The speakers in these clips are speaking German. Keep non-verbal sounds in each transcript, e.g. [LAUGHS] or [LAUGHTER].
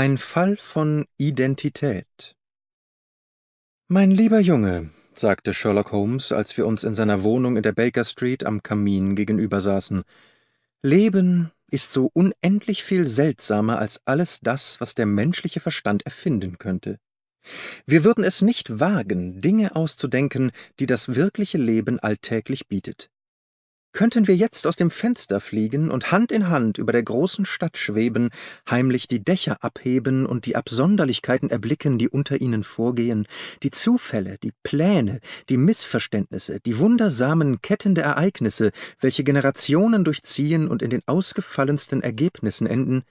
Ein Fall von Identität. Mein lieber Junge, sagte Sherlock Holmes, als wir uns in seiner Wohnung in der Baker Street am Kamin gegenüber saßen, Leben ist so unendlich viel seltsamer als alles das, was der menschliche Verstand erfinden könnte. Wir würden es nicht wagen, Dinge auszudenken, die das wirkliche Leben alltäglich bietet. Könnten wir jetzt aus dem Fenster fliegen und Hand in Hand über der großen Stadt schweben, heimlich die Dächer abheben und die Absonderlichkeiten erblicken, die unter ihnen vorgehen, die Zufälle, die Pläne, die Missverständnisse, die wundersamen Ketten der Ereignisse, welche Generationen durchziehen und in den ausgefallensten Ergebnissen enden,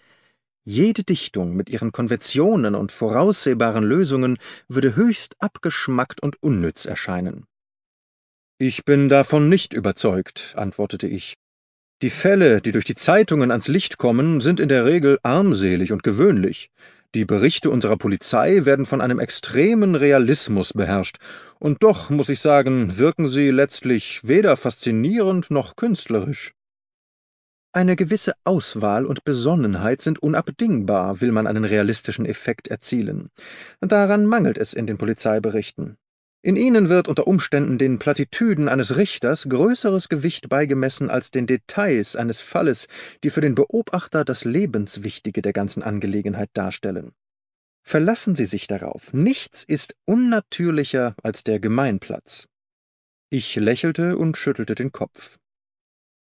jede Dichtung mit ihren Konventionen und voraussehbaren Lösungen würde höchst abgeschmackt und unnütz erscheinen. Ich bin davon nicht überzeugt, antwortete ich. Die Fälle, die durch die Zeitungen ans Licht kommen, sind in der Regel armselig und gewöhnlich. Die Berichte unserer Polizei werden von einem extremen Realismus beherrscht, und doch, muss ich sagen, wirken sie letztlich weder faszinierend noch künstlerisch. Eine gewisse Auswahl und Besonnenheit sind unabdingbar, will man einen realistischen Effekt erzielen. Daran mangelt es in den Polizeiberichten. In ihnen wird unter Umständen den Plattitüden eines Richters größeres Gewicht beigemessen als den Details eines Falles, die für den Beobachter das Lebenswichtige der ganzen Angelegenheit darstellen. Verlassen Sie sich darauf, nichts ist unnatürlicher als der Gemeinplatz. Ich lächelte und schüttelte den Kopf.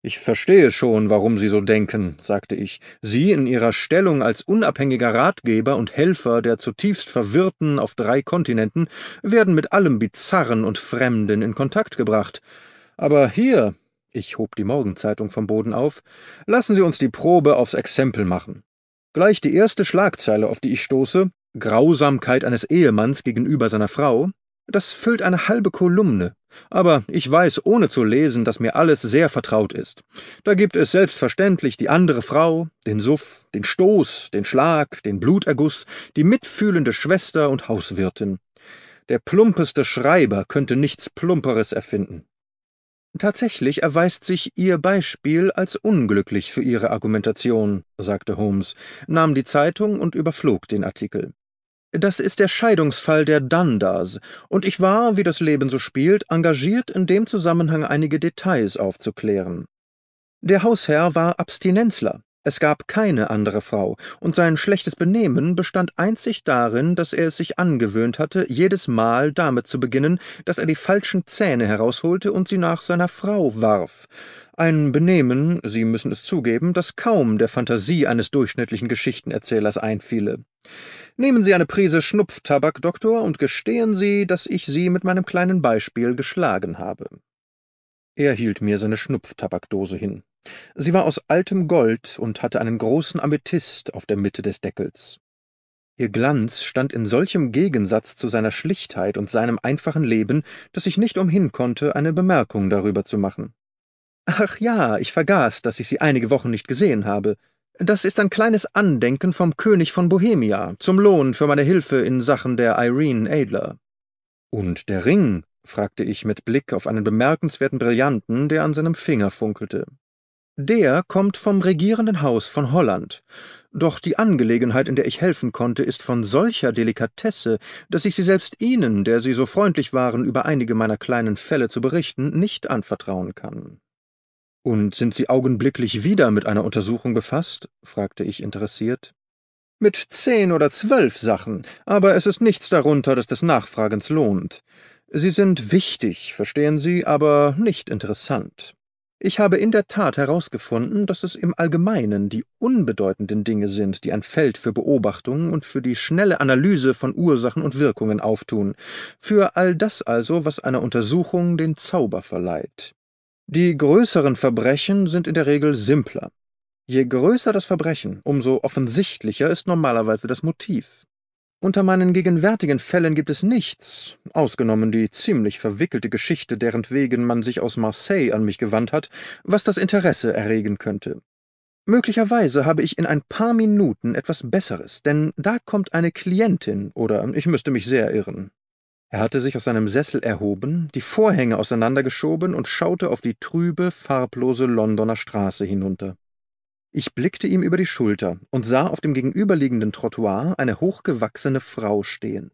Ich verstehe schon, warum Sie so denken, sagte ich. Sie in Ihrer Stellung als unabhängiger Ratgeber und Helfer der zutiefst Verwirrten auf drei Kontinenten werden mit allem Bizarren und Fremden in Kontakt gebracht. Aber hier, ich hob die Morgenzeitung vom Boden auf, lassen Sie uns die Probe aufs Exempel machen. Gleich die erste Schlagzeile, auf die ich stoße, Grausamkeit eines Ehemanns gegenüber seiner Frau, das füllt eine halbe Kolumne. Aber ich weiß, ohne zu lesen, dass mir alles sehr vertraut ist. Da gibt es selbstverständlich die andere Frau, den Suff, den Stoß, den Schlag, den Bluterguss, die mitfühlende Schwester und Hauswirtin. Der plumpeste Schreiber könnte nichts Plumperes erfinden. Tatsächlich erweist sich Ihr Beispiel als unglücklich für Ihre Argumentation, sagte Holmes, nahm die Zeitung und überflog den Artikel. Das ist der Scheidungsfall der Dundas, und ich war, wie das Leben so spielt, engagiert, in dem Zusammenhang einige Details aufzuklären. Der Hausherr war Abstinenzler, es gab keine andere Frau, und sein schlechtes Benehmen bestand einzig darin, dass er es sich angewöhnt hatte, jedes Mal damit zu beginnen, dass er die falschen Zähne herausholte und sie nach seiner Frau warf. Ein Benehmen, Sie müssen es zugeben, das kaum der Fantasie eines durchschnittlichen Geschichtenerzählers einfiele. Nehmen Sie eine Prise Schnupftabak, Doktor, und gestehen Sie, dass ich Sie mit meinem kleinen Beispiel geschlagen habe. Er hielt mir seine Schnupftabakdose hin. Sie war aus altem Gold und hatte einen großen Amethyst auf der Mitte des Deckels. Ihr Glanz stand in solchem Gegensatz zu seiner Schlichtheit und seinem einfachen Leben, dass ich nicht umhin konnte, eine Bemerkung darüber zu machen. Ach ja, ich vergaß, dass ich Sie einige Wochen nicht gesehen habe, das ist ein kleines Andenken vom König von Bohemia, zum Lohn für meine Hilfe in Sachen der Irene Adler. Und der Ring? fragte ich mit Blick auf einen bemerkenswerten Brillanten, der an seinem Finger funkelte. Der kommt vom regierenden Haus von Holland. Doch die Angelegenheit, in der ich helfen konnte, ist von solcher Delikatesse, dass ich sie selbst Ihnen, der Sie so freundlich waren, über einige meiner kleinen Fälle zu berichten, nicht anvertrauen kann. Und sind Sie augenblicklich wieder mit einer Untersuchung befasst? fragte ich interessiert. Mit zehn oder zwölf Sachen, aber es ist nichts darunter, das des Nachfragens lohnt. Sie sind wichtig, verstehen Sie, aber nicht interessant. Ich habe in der Tat herausgefunden, dass es im Allgemeinen die unbedeutenden Dinge sind, die ein Feld für Beobachtungen und für die schnelle Analyse von Ursachen und Wirkungen auftun, für all das also, was einer Untersuchung den Zauber verleiht. Die größeren Verbrechen sind in der Regel simpler. Je größer das Verbrechen, umso offensichtlicher ist normalerweise das Motiv. Unter meinen gegenwärtigen Fällen gibt es nichts, ausgenommen die ziemlich verwickelte Geschichte, deren wegen man sich aus Marseille an mich gewandt hat, was das Interesse erregen könnte. Möglicherweise habe ich in ein paar Minuten etwas Besseres, denn da kommt eine Klientin oder ich müsste mich sehr irren. Er hatte sich aus seinem Sessel erhoben, die Vorhänge auseinandergeschoben und schaute auf die trübe, farblose Londoner Straße hinunter. Ich blickte ihm über die Schulter und sah auf dem gegenüberliegenden Trottoir eine hochgewachsene Frau stehen.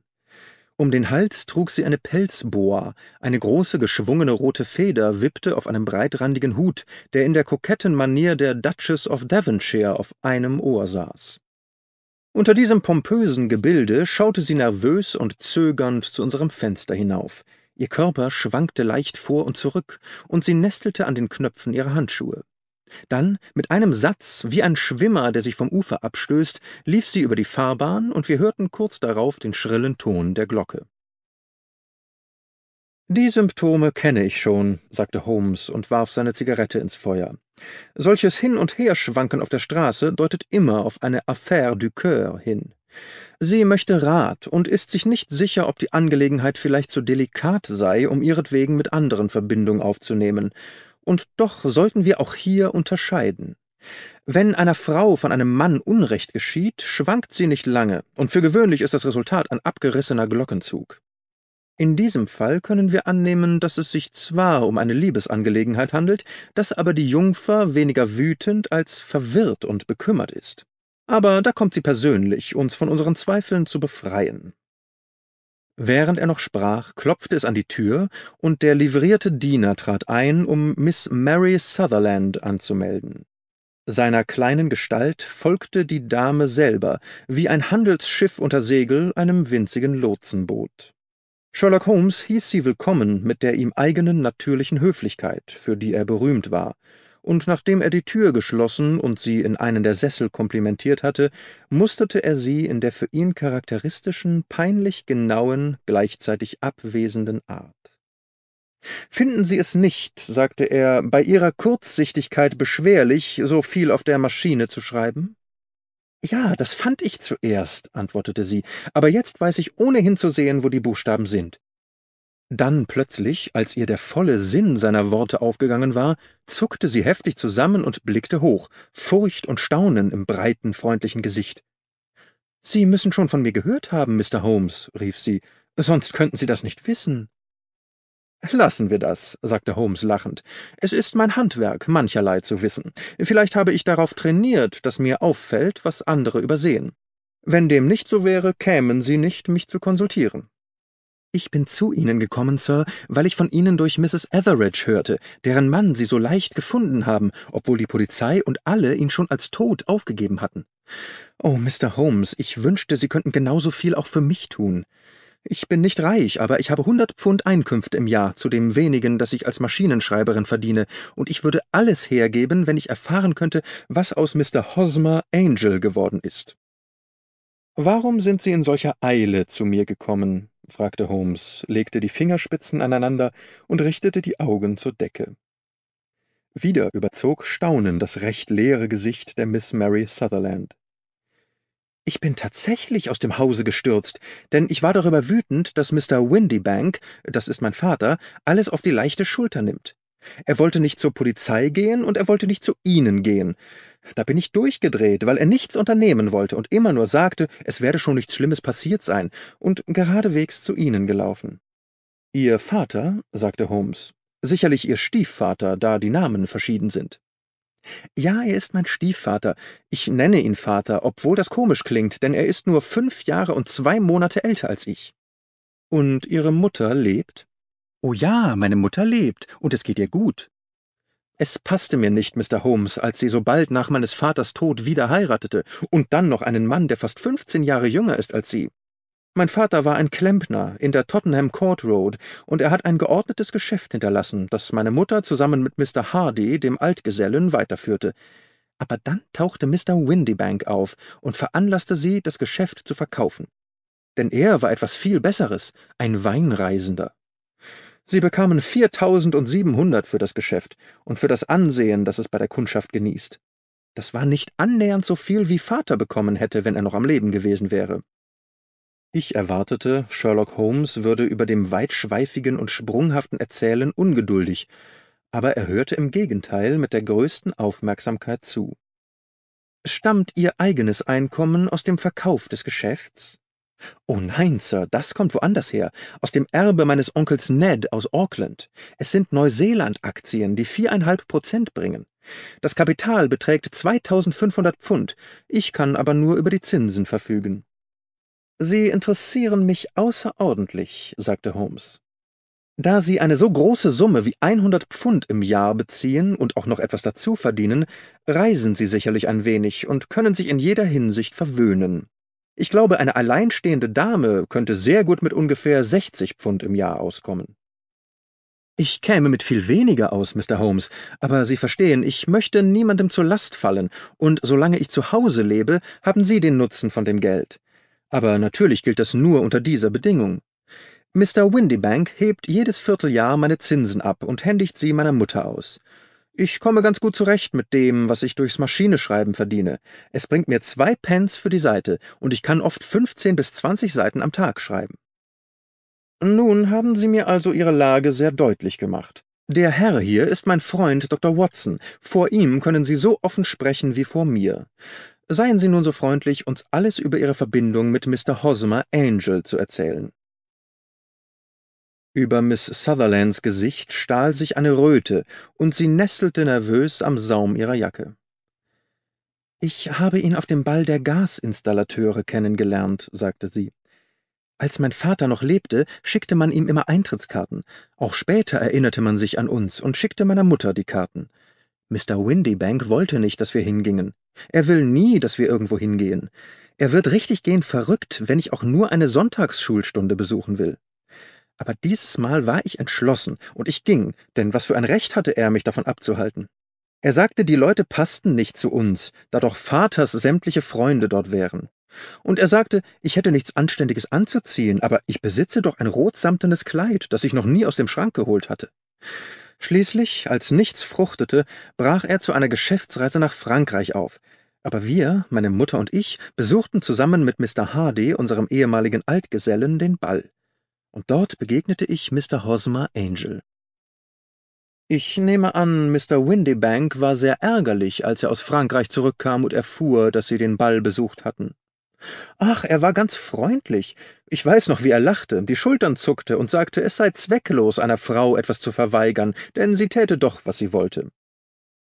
Um den Hals trug sie eine Pelzboa, eine große geschwungene rote Feder wippte auf einem breitrandigen Hut, der in der koketten Manier der Duchess of Devonshire auf einem Ohr saß. Unter diesem pompösen Gebilde schaute sie nervös und zögernd zu unserem Fenster hinauf. Ihr Körper schwankte leicht vor und zurück, und sie nestelte an den Knöpfen ihrer Handschuhe. Dann, mit einem Satz, wie ein Schwimmer, der sich vom Ufer abstößt, lief sie über die Fahrbahn, und wir hörten kurz darauf den schrillen Ton der Glocke. »Die Symptome kenne ich schon«, sagte Holmes und warf seine Zigarette ins Feuer. »Solches Hin- und Herschwanken auf der Straße deutet immer auf eine Affaire du Coeur hin. Sie möchte Rat und ist sich nicht sicher, ob die Angelegenheit vielleicht zu delikat sei, um ihretwegen mit anderen Verbindung aufzunehmen. Und doch sollten wir auch hier unterscheiden. Wenn einer Frau von einem Mann Unrecht geschieht, schwankt sie nicht lange, und für gewöhnlich ist das Resultat ein abgerissener Glockenzug. In diesem Fall können wir annehmen, dass es sich zwar um eine Liebesangelegenheit handelt, dass aber die Jungfer weniger wütend als verwirrt und bekümmert ist. Aber da kommt sie persönlich, uns von unseren Zweifeln zu befreien. Während er noch sprach, klopfte es an die Tür, und der livrierte Diener trat ein, um Miss Mary Sutherland anzumelden. Seiner kleinen Gestalt folgte die Dame selber, wie ein Handelsschiff unter Segel einem winzigen Lotsenboot. Sherlock Holmes hieß sie willkommen mit der ihm eigenen natürlichen Höflichkeit, für die er berühmt war, und nachdem er die Tür geschlossen und sie in einen der Sessel komplimentiert hatte, musterte er sie in der für ihn charakteristischen, peinlich genauen, gleichzeitig abwesenden Art. Finden Sie es nicht, sagte er, bei Ihrer Kurzsichtigkeit beschwerlich, so viel auf der Maschine zu schreiben? Ja, das fand ich zuerst, antwortete sie, aber jetzt weiß ich ohnehin zu sehen, wo die Buchstaben sind. Dann plötzlich, als ihr der volle Sinn seiner Worte aufgegangen war, zuckte sie heftig zusammen und blickte hoch, Furcht und Staunen im breiten, freundlichen Gesicht. Sie müssen schon von mir gehört haben, Mr. Holmes, rief sie, sonst könnten Sie das nicht wissen. Lassen wir das, sagte Holmes lachend. Es ist mein Handwerk, mancherlei zu wissen. Vielleicht habe ich darauf trainiert, dass mir auffällt, was andere übersehen. Wenn dem nicht so wäre, kämen Sie nicht, mich zu konsultieren. Ich bin zu Ihnen gekommen, Sir, weil ich von Ihnen durch Mrs. Etheridge hörte, deren Mann Sie so leicht gefunden haben, obwohl die Polizei und alle ihn schon als tot aufgegeben hatten. Oh, Mr. Holmes, ich wünschte, Sie könnten genauso viel auch für mich tun. Ich bin nicht reich, aber ich habe hundert Pfund Einkünfte im Jahr, zu dem wenigen, das ich als Maschinenschreiberin verdiene, und ich würde alles hergeben, wenn ich erfahren könnte, was aus Mr. Hosmer Angel geworden ist. Warum sind Sie in solcher Eile zu mir gekommen? fragte Holmes, legte die Fingerspitzen aneinander und richtete die Augen zur Decke. Wieder überzog Staunen das recht leere Gesicht der Miss Mary Sutherland. Ich bin tatsächlich aus dem Hause gestürzt, denn ich war darüber wütend, dass Mr. Windybank, das ist mein Vater, alles auf die leichte Schulter nimmt. Er wollte nicht zur Polizei gehen und er wollte nicht zu Ihnen gehen. Da bin ich durchgedreht, weil er nichts unternehmen wollte und immer nur sagte, es werde schon nichts Schlimmes passiert sein, und geradewegs zu Ihnen gelaufen. Ihr Vater, sagte Holmes, sicherlich Ihr Stiefvater, da die Namen verschieden sind. Ja, er ist mein Stiefvater. Ich nenne ihn Vater, obwohl das komisch klingt, denn er ist nur fünf Jahre und zwei Monate älter als ich. Und Ihre Mutter lebt? Oh ja, meine Mutter lebt, und es geht ihr gut. Es passte mir nicht, Mr. Holmes, als sie so bald nach meines Vaters Tod wieder heiratete und dann noch einen Mann, der fast fünfzehn Jahre jünger ist als sie. Mein Vater war ein Klempner in der Tottenham Court Road, und er hat ein geordnetes Geschäft hinterlassen, das meine Mutter zusammen mit Mr. Hardy, dem Altgesellen, weiterführte. Aber dann tauchte Mr. Windybank auf und veranlasste sie, das Geschäft zu verkaufen. Denn er war etwas viel Besseres, ein Weinreisender. Sie bekamen 4.700 für das Geschäft und für das Ansehen, das es bei der Kundschaft genießt. Das war nicht annähernd so viel, wie Vater bekommen hätte, wenn er noch am Leben gewesen wäre. Ich erwartete, Sherlock Holmes würde über dem weitschweifigen und sprunghaften Erzählen ungeduldig, aber er hörte im Gegenteil mit der größten Aufmerksamkeit zu. Stammt Ihr eigenes Einkommen aus dem Verkauf des Geschäfts? Oh nein, Sir, das kommt woanders her, aus dem Erbe meines Onkels Ned aus Auckland. Es sind Neuseeland-Aktien, die viereinhalb Prozent bringen. Das Kapital beträgt 2500 Pfund, ich kann aber nur über die Zinsen verfügen. »Sie interessieren mich außerordentlich«, sagte Holmes. »Da Sie eine so große Summe wie 100 Pfund im Jahr beziehen und auch noch etwas dazu verdienen, reisen Sie sicherlich ein wenig und können sich in jeder Hinsicht verwöhnen. Ich glaube, eine alleinstehende Dame könnte sehr gut mit ungefähr 60 Pfund im Jahr auskommen.« ich käme mit viel weniger aus, Mr. Holmes, aber Sie verstehen, ich möchte niemandem zur Last fallen, und solange ich zu Hause lebe, haben Sie den Nutzen von dem Geld. Aber natürlich gilt das nur unter dieser Bedingung. Mr. Windybank hebt jedes Vierteljahr meine Zinsen ab und händigt sie meiner Mutter aus. Ich komme ganz gut zurecht mit dem, was ich durchs Maschineschreiben verdiene. Es bringt mir zwei Pence für die Seite, und ich kann oft 15 bis 20 Seiten am Tag schreiben. Nun haben Sie mir also Ihre Lage sehr deutlich gemacht. Der Herr hier ist mein Freund Dr. Watson. Vor ihm können Sie so offen sprechen wie vor mir. Seien Sie nun so freundlich, uns alles über Ihre Verbindung mit Mr. Hosmer Angel zu erzählen. Über Miss Sutherlands Gesicht stahl sich eine Röte, und sie nestelte nervös am Saum ihrer Jacke. Ich habe ihn auf dem Ball der Gasinstallateure kennengelernt, sagte sie. Als mein Vater noch lebte, schickte man ihm immer Eintrittskarten. Auch später erinnerte man sich an uns und schickte meiner Mutter die Karten. Mr. Windybank wollte nicht, dass wir hingingen. Er will nie, dass wir irgendwo hingehen. Er wird richtig gehen verrückt, wenn ich auch nur eine Sonntagsschulstunde besuchen will. Aber dieses Mal war ich entschlossen und ich ging, denn was für ein Recht hatte er, mich davon abzuhalten? Er sagte, die Leute passten nicht zu uns, da doch Vaters sämtliche Freunde dort wären. Und er sagte, ich hätte nichts Anständiges anzuziehen, aber ich besitze doch ein rotsamtenes Kleid, das ich noch nie aus dem Schrank geholt hatte. Schließlich, als nichts fruchtete, brach er zu einer Geschäftsreise nach Frankreich auf, aber wir, meine Mutter und ich, besuchten zusammen mit Mr. Hardy, unserem ehemaligen Altgesellen, den Ball. Und dort begegnete ich Mr. Hosmer Angel. Ich nehme an, Mr. Windybank war sehr ärgerlich, als er aus Frankreich zurückkam und erfuhr, dass Sie den Ball besucht hatten, Ach, er war ganz freundlich. Ich weiß noch, wie er lachte, die Schultern zuckte und sagte, es sei zwecklos, einer Frau etwas zu verweigern, denn sie täte doch, was sie wollte.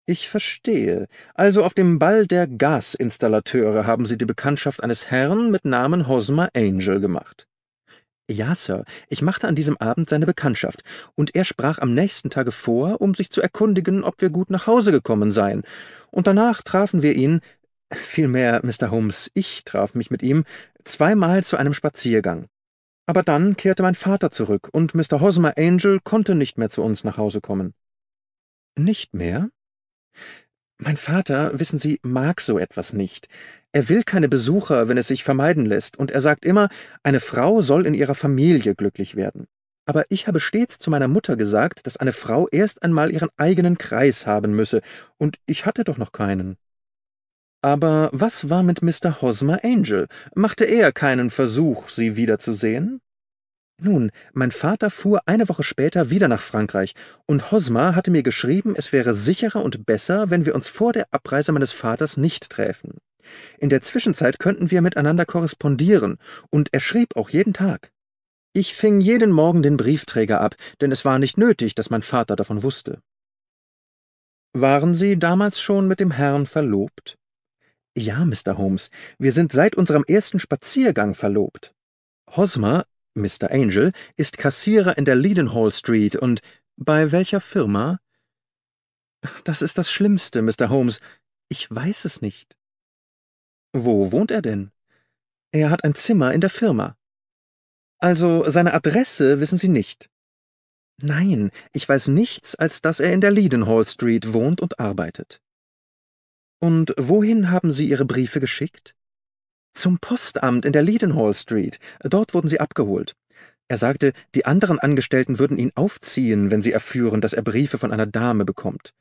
Ich verstehe. Also auf dem Ball der Gasinstallateure haben Sie die Bekanntschaft eines Herrn mit Namen Hosmer Angel gemacht. Ja, Sir, ich machte an diesem Abend seine Bekanntschaft, und er sprach am nächsten Tage vor, um sich zu erkundigen, ob wir gut nach Hause gekommen seien, und danach trafen wir ihn, Vielmehr, Mr. Holmes, ich traf mich mit ihm zweimal zu einem Spaziergang. Aber dann kehrte mein Vater zurück, und Mr. Hosmer Angel konnte nicht mehr zu uns nach Hause kommen. Nicht mehr? Mein Vater, wissen Sie, mag so etwas nicht. Er will keine Besucher, wenn es sich vermeiden lässt, und er sagt immer, eine Frau soll in ihrer Familie glücklich werden. Aber ich habe stets zu meiner Mutter gesagt, dass eine Frau erst einmal ihren eigenen Kreis haben müsse, und ich hatte doch noch keinen. Aber was war mit Mr. Hosmer Angel? Machte er keinen Versuch, sie wiederzusehen? Nun, mein Vater fuhr eine Woche später wieder nach Frankreich, und Hosmer hatte mir geschrieben, es wäre sicherer und besser, wenn wir uns vor der Abreise meines Vaters nicht träfen. In der Zwischenzeit könnten wir miteinander korrespondieren, und er schrieb auch jeden Tag. Ich fing jeden Morgen den Briefträger ab, denn es war nicht nötig, dass mein Vater davon wusste. Waren Sie damals schon mit dem Herrn verlobt? Ja, Mr. Holmes, wir sind seit unserem ersten Spaziergang verlobt. Hosmer, Mr. Angel, ist Kassierer in der Leadenhall Street und bei welcher Firma? Das ist das Schlimmste, Mr. Holmes. Ich weiß es nicht. Wo wohnt er denn? Er hat ein Zimmer in der Firma. Also seine Adresse wissen Sie nicht. Nein, ich weiß nichts, als dass er in der Leadenhall Street wohnt und arbeitet. Und wohin haben Sie Ihre Briefe geschickt? Zum Postamt in der Leadenhall Street. Dort wurden sie abgeholt. Er sagte, die anderen Angestellten würden ihn aufziehen, wenn sie erführen, dass er Briefe von einer Dame bekommt.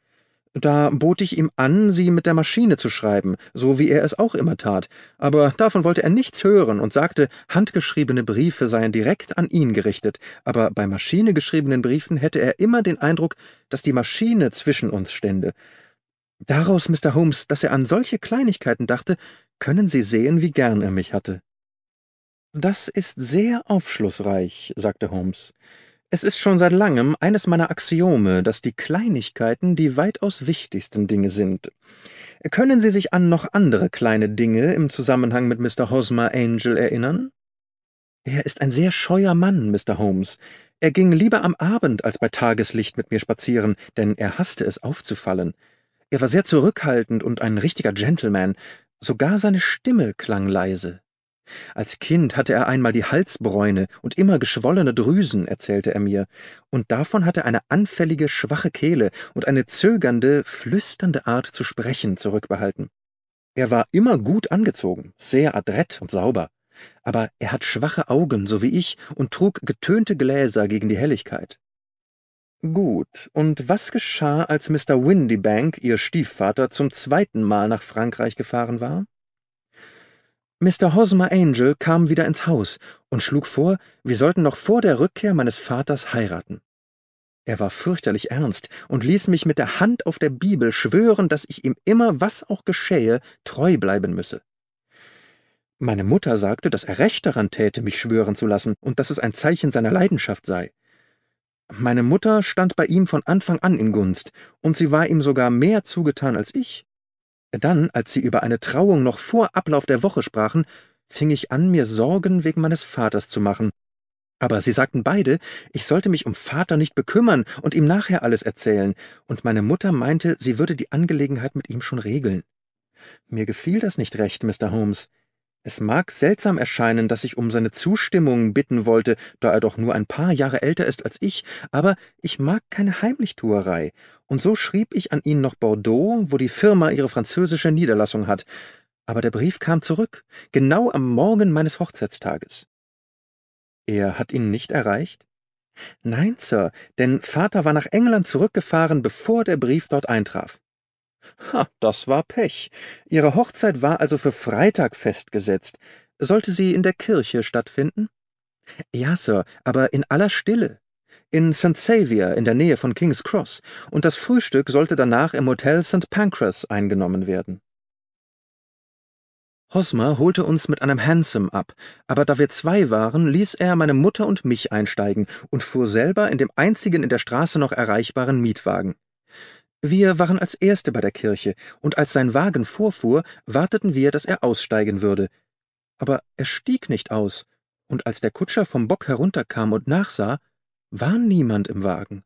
Da bot ich ihm an, sie mit der Maschine zu schreiben, so wie er es auch immer tat, aber davon wollte er nichts hören und sagte, handgeschriebene Briefe seien direkt an ihn gerichtet, aber bei Maschine geschriebenen Briefen hätte er immer den Eindruck, dass die Maschine zwischen uns stände. Daraus, Mr. Holmes, dass er an solche Kleinigkeiten dachte, können Sie sehen, wie gern er mich hatte. Das ist sehr aufschlussreich, sagte Holmes. Es ist schon seit langem eines meiner Axiome, dass die Kleinigkeiten die weitaus wichtigsten Dinge sind. Können Sie sich an noch andere kleine Dinge im Zusammenhang mit Mr. Hosmer Angel erinnern? Er ist ein sehr scheuer Mann, Mr. Holmes. Er ging lieber am Abend als bei Tageslicht mit mir spazieren, denn er hasste es aufzufallen. Er war sehr zurückhaltend und ein richtiger Gentleman, sogar seine Stimme klang leise. Als Kind hatte er einmal die Halsbräune und immer geschwollene Drüsen, erzählte er mir, und davon hatte eine anfällige, schwache Kehle und eine zögernde, flüsternde Art zu sprechen zurückbehalten. Er war immer gut angezogen, sehr adrett und sauber, aber er hat schwache Augen, so wie ich, und trug getönte Gläser gegen die Helligkeit. Gut, und was geschah, als Mr. Windybank, Ihr Stiefvater, zum zweiten Mal nach Frankreich gefahren war? Mr. Hosmer Angel kam wieder ins Haus und schlug vor, wir sollten noch vor der Rückkehr meines Vaters heiraten. Er war fürchterlich ernst und ließ mich mit der Hand auf der Bibel schwören, dass ich ihm immer, was auch geschähe, treu bleiben müsse. Meine Mutter sagte, dass er recht daran täte, mich schwören zu lassen und dass es ein Zeichen seiner Leidenschaft sei. Meine Mutter stand bei ihm von Anfang an in Gunst, und sie war ihm sogar mehr zugetan als ich. Dann, als sie über eine Trauung noch vor Ablauf der Woche sprachen, fing ich an, mir Sorgen wegen meines Vaters zu machen. Aber sie sagten beide, ich sollte mich um Vater nicht bekümmern und ihm nachher alles erzählen, und meine Mutter meinte, sie würde die Angelegenheit mit ihm schon regeln. Mir gefiel das nicht recht, Mr. Holmes. Es mag seltsam erscheinen, dass ich um seine Zustimmung bitten wollte, da er doch nur ein paar Jahre älter ist als ich, aber ich mag keine Heimlichtuerei, und so schrieb ich an ihn nach Bordeaux, wo die Firma ihre französische Niederlassung hat. Aber der Brief kam zurück, genau am Morgen meines Hochzeitstages. Er hat ihn nicht erreicht? Nein, Sir, denn Vater war nach England zurückgefahren, bevor der Brief dort eintraf. Ha, das war Pech. Ihre Hochzeit war also für Freitag festgesetzt. Sollte sie in der Kirche stattfinden? Ja, Sir, aber in aller Stille. In St. Xavier in der Nähe von King's Cross, und das Frühstück sollte danach im Hotel St. Pancras eingenommen werden. Hosmer holte uns mit einem Hansom ab, aber da wir zwei waren, ließ er meine Mutter und mich einsteigen und fuhr selber in dem einzigen in der Straße noch erreichbaren Mietwagen. Wir waren als Erste bei der Kirche, und als sein Wagen vorfuhr, warteten wir, dass er aussteigen würde. Aber er stieg nicht aus, und als der Kutscher vom Bock herunterkam und nachsah, war niemand im Wagen.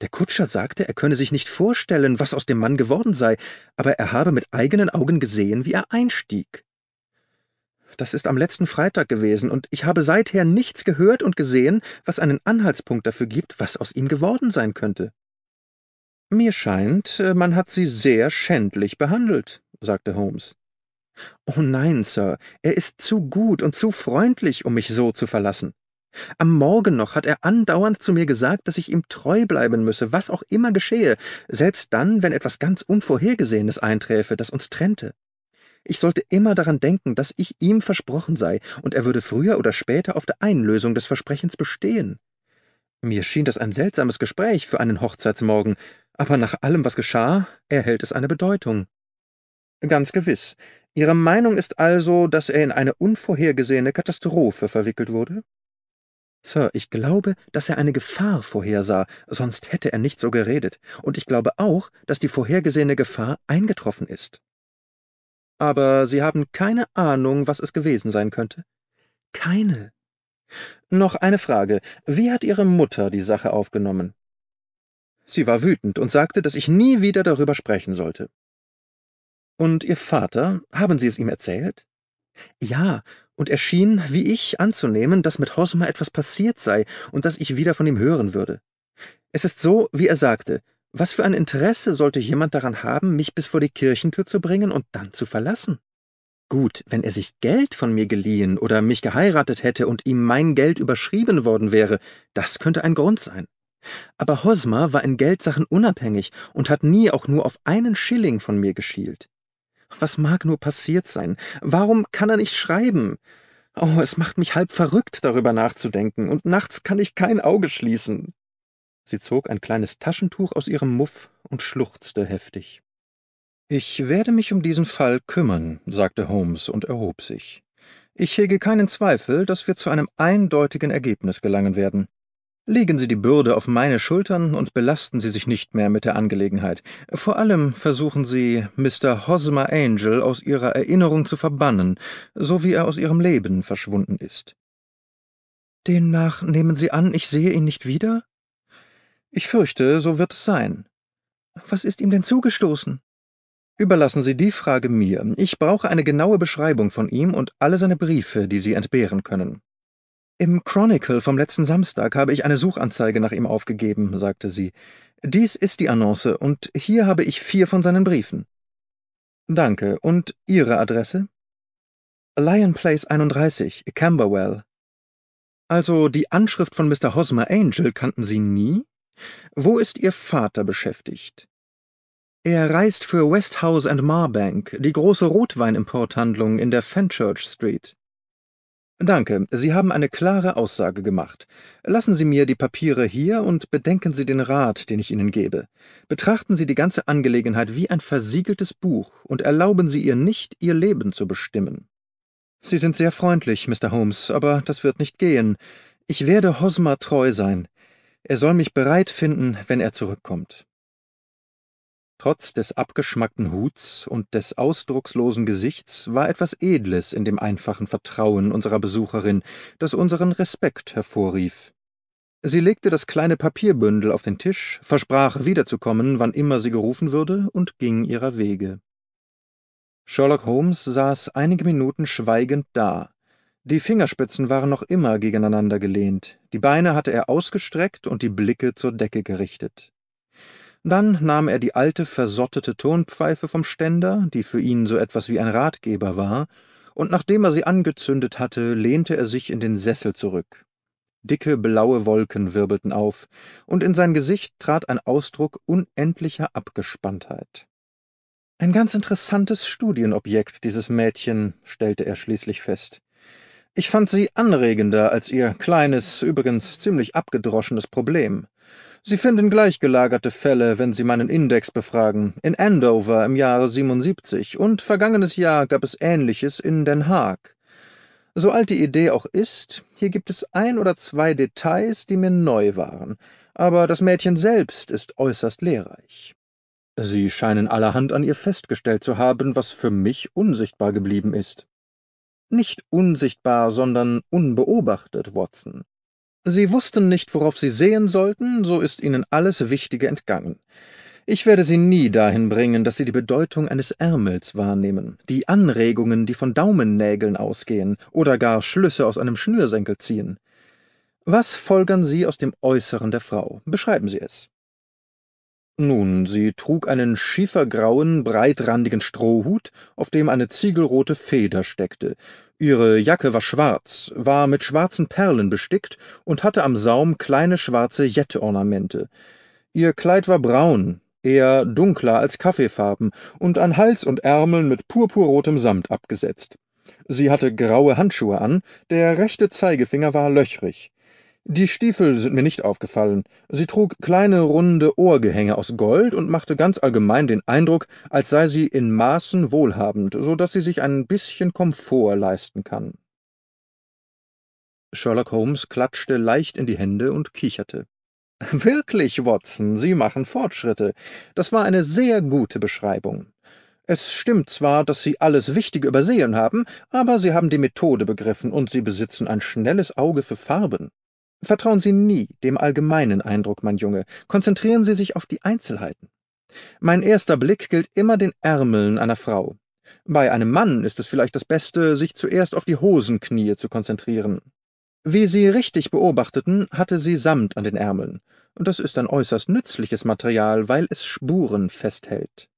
Der Kutscher sagte, er könne sich nicht vorstellen, was aus dem Mann geworden sei, aber er habe mit eigenen Augen gesehen, wie er einstieg. Das ist am letzten Freitag gewesen, und ich habe seither nichts gehört und gesehen, was einen Anhaltspunkt dafür gibt, was aus ihm geworden sein könnte. Mir scheint, äh, man hat Sie sehr schändlich behandelt, sagte Holmes. Oh nein, Sir, er ist zu gut und zu freundlich, um mich so zu verlassen. Am Morgen noch hat er andauernd zu mir gesagt, dass ich ihm treu bleiben müsse, was auch immer geschehe, selbst dann, wenn etwas ganz Unvorhergesehenes einträfe, das uns trennte. Ich sollte immer daran denken, dass ich ihm versprochen sei, und er würde früher oder später auf der Einlösung des Versprechens bestehen. Mir schien das ein seltsames Gespräch für einen Hochzeitsmorgen, aber nach allem, was geschah, erhält es eine Bedeutung. Ganz gewiss. Ihre Meinung ist also, dass er in eine unvorhergesehene Katastrophe verwickelt wurde? Sir, ich glaube, dass er eine Gefahr vorhersah, sonst hätte er nicht so geredet, und ich glaube auch, dass die vorhergesehene Gefahr eingetroffen ist. Aber Sie haben keine Ahnung, was es gewesen sein könnte? Keine. Noch eine Frage. Wie hat Ihre Mutter die Sache aufgenommen? Sie war wütend und sagte, dass ich nie wieder darüber sprechen sollte. Und Ihr Vater, haben Sie es ihm erzählt? Ja, und er schien, wie ich, anzunehmen, dass mit Hosmer etwas passiert sei und dass ich wieder von ihm hören würde. Es ist so, wie er sagte, was für ein Interesse sollte jemand daran haben, mich bis vor die Kirchentür zu bringen und dann zu verlassen? Gut, wenn er sich Geld von mir geliehen oder mich geheiratet hätte und ihm mein Geld überschrieben worden wäre, das könnte ein Grund sein. Aber Hosmer war in Geldsachen unabhängig und hat nie auch nur auf einen Schilling von mir geschielt. Was mag nur passiert sein? Warum kann er nicht schreiben? Oh, es macht mich halb verrückt, darüber nachzudenken, und nachts kann ich kein Auge schließen. Sie zog ein kleines Taschentuch aus ihrem Muff und schluchzte heftig. Ich werde mich um diesen Fall kümmern, sagte Holmes und erhob sich. Ich hege keinen Zweifel, dass wir zu einem eindeutigen Ergebnis gelangen werden. Legen Sie die Bürde auf meine Schultern und belasten Sie sich nicht mehr mit der Angelegenheit. Vor allem versuchen Sie, Mr. Hosmer Angel aus Ihrer Erinnerung zu verbannen, so wie er aus Ihrem Leben verschwunden ist. Demnach nehmen Sie an, ich sehe ihn nicht wieder? Ich fürchte, so wird es sein. Was ist ihm denn zugestoßen? Überlassen Sie die Frage mir. Ich brauche eine genaue Beschreibung von ihm und alle seine Briefe, die Sie entbehren können. Im Chronicle vom letzten Samstag habe ich eine Suchanzeige nach ihm aufgegeben, sagte sie. Dies ist die Annonce, und hier habe ich vier von seinen Briefen. Danke, und Ihre Adresse? Lion Place 31, Camberwell. Also die Anschrift von Mr. Hosmer Angel kannten Sie nie? Wo ist Ihr Vater beschäftigt? Er reist für Westhouse and Marbank, die große Rotweinimporthandlung in der Fenchurch Street. Danke, Sie haben eine klare Aussage gemacht. Lassen Sie mir die Papiere hier und bedenken Sie den Rat, den ich Ihnen gebe. Betrachten Sie die ganze Angelegenheit wie ein versiegeltes Buch und erlauben Sie ihr nicht, Ihr Leben zu bestimmen. Sie sind sehr freundlich, Mr. Holmes, aber das wird nicht gehen. Ich werde Hosmer treu sein. Er soll mich bereit finden, wenn er zurückkommt. Trotz des abgeschmackten Huts und des ausdruckslosen Gesichts war etwas Edles in dem einfachen Vertrauen unserer Besucherin, das unseren Respekt hervorrief. Sie legte das kleine Papierbündel auf den Tisch, versprach wiederzukommen, wann immer sie gerufen würde, und ging ihrer Wege. Sherlock Holmes saß einige Minuten schweigend da. Die Fingerspitzen waren noch immer gegeneinander gelehnt, die Beine hatte er ausgestreckt und die Blicke zur Decke gerichtet. Dann nahm er die alte, versottete Tonpfeife vom Ständer, die für ihn so etwas wie ein Ratgeber war, und nachdem er sie angezündet hatte, lehnte er sich in den Sessel zurück. Dicke blaue Wolken wirbelten auf, und in sein Gesicht trat ein Ausdruck unendlicher Abgespanntheit. Ein ganz interessantes Studienobjekt, dieses Mädchen, stellte er schließlich fest. Ich fand sie anregender als ihr kleines, übrigens ziemlich abgedroschenes Problem. Sie finden gleichgelagerte Fälle, wenn Sie meinen Index befragen, in Andover im Jahre 77 und vergangenes Jahr gab es Ähnliches in Den Haag. So alt die Idee auch ist, hier gibt es ein oder zwei Details, die mir neu waren, aber das Mädchen selbst ist äußerst lehrreich. Sie scheinen allerhand an ihr festgestellt zu haben, was für mich unsichtbar geblieben ist. Nicht unsichtbar, sondern unbeobachtet, Watson. Sie wussten nicht, worauf Sie sehen sollten, so ist Ihnen alles Wichtige entgangen. Ich werde Sie nie dahin bringen, dass Sie die Bedeutung eines Ärmels wahrnehmen, die Anregungen, die von Daumennägeln ausgehen oder gar Schlüsse aus einem Schnürsenkel ziehen. Was folgern Sie aus dem Äußeren der Frau? Beschreiben Sie es. Nun, sie trug einen schiefergrauen, breitrandigen Strohhut, auf dem eine ziegelrote Feder steckte. Ihre Jacke war schwarz, war mit schwarzen Perlen bestickt und hatte am Saum kleine schwarze Jettornamente. Ihr Kleid war braun, eher dunkler als Kaffeefarben und an Hals und Ärmeln mit purpurrotem Samt abgesetzt. Sie hatte graue Handschuhe an, der rechte Zeigefinger war löchrig. Die Stiefel sind mir nicht aufgefallen. Sie trug kleine runde Ohrgehänge aus Gold und machte ganz allgemein den Eindruck, als sei sie in Maßen wohlhabend, so dass sie sich ein bisschen Komfort leisten kann. Sherlock Holmes klatschte leicht in die Hände und kicherte. [LAUGHS] Wirklich, Watson, Sie machen Fortschritte. Das war eine sehr gute Beschreibung. Es stimmt zwar, dass Sie alles Wichtige übersehen haben, aber Sie haben die Methode begriffen und Sie besitzen ein schnelles Auge für Farben. Vertrauen Sie nie dem allgemeinen Eindruck, mein Junge, konzentrieren Sie sich auf die Einzelheiten. Mein erster Blick gilt immer den Ärmeln einer Frau. Bei einem Mann ist es vielleicht das Beste, sich zuerst auf die Hosenknie zu konzentrieren. Wie Sie richtig beobachteten, hatte sie Samt an den Ärmeln, und das ist ein äußerst nützliches Material, weil es Spuren festhält.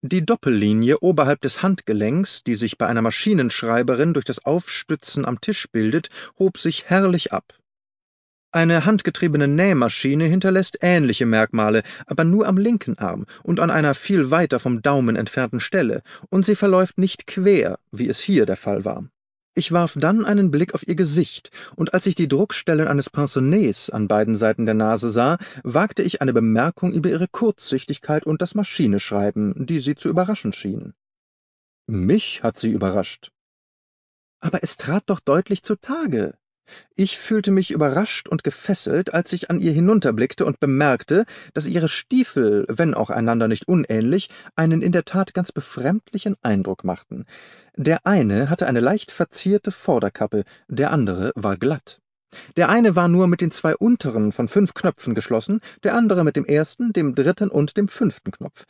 Die Doppellinie oberhalb des Handgelenks, die sich bei einer Maschinenschreiberin durch das Aufstützen am Tisch bildet, hob sich herrlich ab. Eine handgetriebene Nähmaschine hinterlässt ähnliche Merkmale, aber nur am linken Arm und an einer viel weiter vom Daumen entfernten Stelle, und sie verläuft nicht quer, wie es hier der Fall war. Ich warf dann einen Blick auf ihr Gesicht, und als ich die Druckstellen eines Pinsonnets an beiden Seiten der Nase sah, wagte ich eine Bemerkung über ihre Kurzsichtigkeit und das Maschineschreiben, die sie zu überraschen schien. Mich hat sie überrascht. Aber es trat doch deutlich zutage, ich fühlte mich überrascht und gefesselt, als ich an ihr hinunterblickte und bemerkte, dass ihre Stiefel, wenn auch einander nicht unähnlich, einen in der Tat ganz befremdlichen Eindruck machten. Der eine hatte eine leicht verzierte Vorderkappe, der andere war glatt. Der eine war nur mit den zwei unteren von fünf Knöpfen geschlossen, der andere mit dem ersten, dem dritten und dem fünften Knopf.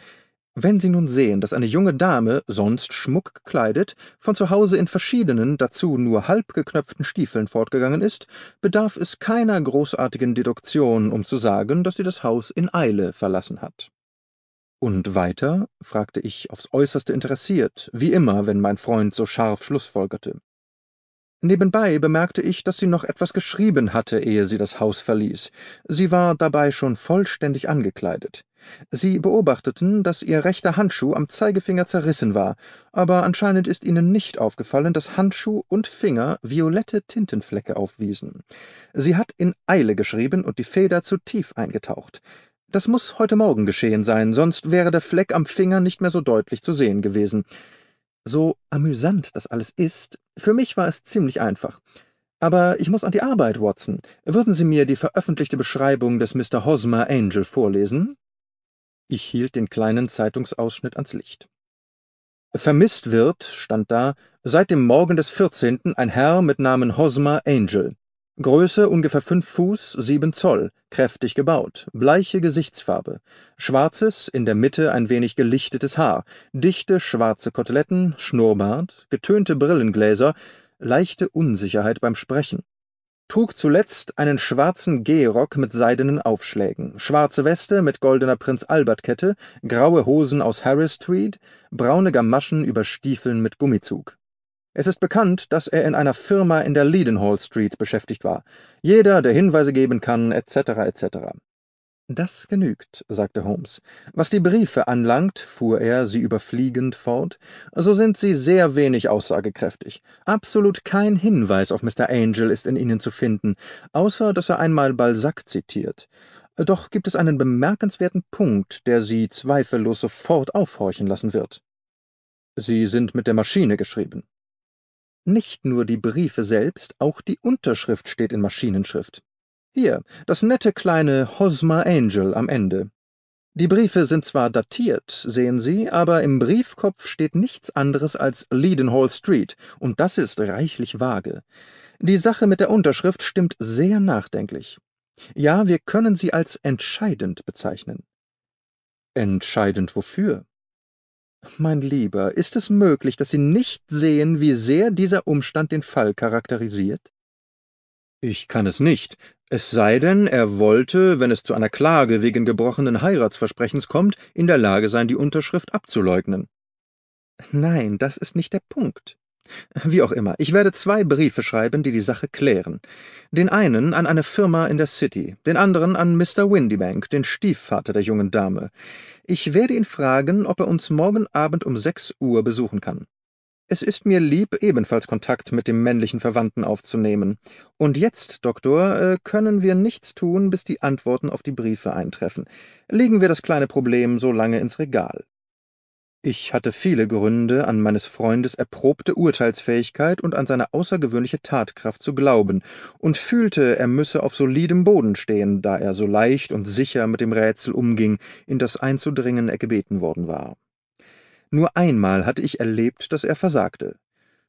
Wenn Sie nun sehen, dass eine junge Dame, sonst schmuck gekleidet, von zu Hause in verschiedenen, dazu nur halb geknöpften Stiefeln fortgegangen ist, bedarf es keiner großartigen Deduktion, um zu sagen, dass sie das Haus in Eile verlassen hat. Und weiter? fragte ich, aufs äußerste interessiert, wie immer, wenn mein Freund so scharf schlußfolgerte. Nebenbei bemerkte ich, dass sie noch etwas geschrieben hatte, ehe sie das Haus verließ. Sie war dabei schon vollständig angekleidet. Sie beobachteten, dass ihr rechter Handschuh am Zeigefinger zerrissen war, aber anscheinend ist ihnen nicht aufgefallen, dass Handschuh und Finger violette Tintenflecke aufwiesen. Sie hat in Eile geschrieben und die Feder zu tief eingetaucht. Das muss heute Morgen geschehen sein, sonst wäre der Fleck am Finger nicht mehr so deutlich zu sehen gewesen. So amüsant das alles ist, für mich war es ziemlich einfach. Aber ich muss an die Arbeit, Watson. Würden Sie mir die veröffentlichte Beschreibung des Mr. Hosmer Angel vorlesen? Ich hielt den kleinen Zeitungsausschnitt ans Licht. Vermisst wird, stand da, seit dem Morgen des 14. ein Herr mit Namen Hosmer Angel. Größe ungefähr fünf Fuß sieben Zoll, kräftig gebaut, bleiche Gesichtsfarbe, schwarzes, in der Mitte ein wenig gelichtetes Haar, dichte schwarze Koteletten, Schnurrbart, getönte Brillengläser, leichte Unsicherheit beim Sprechen. Trug zuletzt einen schwarzen Gehrock mit seidenen Aufschlägen, schwarze Weste mit goldener Prinz-Albert-Kette, graue Hosen aus Harris-Tweed, braune Gamaschen über Stiefeln mit Gummizug. Es ist bekannt, dass er in einer Firma in der Leadenhall Street beschäftigt war. Jeder, der Hinweise geben kann, etc., etc. Das genügt, sagte Holmes. Was die Briefe anlangt, fuhr er sie überfliegend fort, so sind sie sehr wenig aussagekräftig. Absolut kein Hinweis auf Mr. Angel ist in ihnen zu finden, außer dass er einmal Balzac zitiert. Doch gibt es einen bemerkenswerten Punkt, der sie zweifellos sofort aufhorchen lassen wird. Sie sind mit der Maschine geschrieben. Nicht nur die Briefe selbst, auch die Unterschrift steht in Maschinenschrift. Hier, das nette kleine Hosmer Angel am Ende. Die Briefe sind zwar datiert, sehen Sie, aber im Briefkopf steht nichts anderes als Leadenhall Street, und das ist reichlich vage. Die Sache mit der Unterschrift stimmt sehr nachdenklich. Ja, wir können sie als entscheidend bezeichnen. Entscheidend wofür? Mein Lieber, ist es möglich, dass Sie nicht sehen, wie sehr dieser Umstand den Fall charakterisiert? Ich kann es nicht, es sei denn, er wollte, wenn es zu einer Klage wegen gebrochenen Heiratsversprechens kommt, in der Lage sein, die Unterschrift abzuleugnen. Nein, das ist nicht der Punkt. Wie auch immer, ich werde zwei Briefe schreiben, die die Sache klären. Den einen an eine Firma in der City, den anderen an Mr. Windybank, den Stiefvater der jungen Dame. Ich werde ihn fragen, ob er uns morgen Abend um sechs Uhr besuchen kann. Es ist mir lieb, ebenfalls Kontakt mit dem männlichen Verwandten aufzunehmen. Und jetzt, Doktor, äh, können wir nichts tun, bis die Antworten auf die Briefe eintreffen. Legen wir das kleine Problem so lange ins Regal. Ich hatte viele Gründe, an meines Freundes erprobte Urteilsfähigkeit und an seine außergewöhnliche Tatkraft zu glauben, und fühlte, er müsse auf solidem Boden stehen, da er so leicht und sicher mit dem Rätsel umging, in das einzudringen er gebeten worden war. Nur einmal hatte ich erlebt, dass er versagte.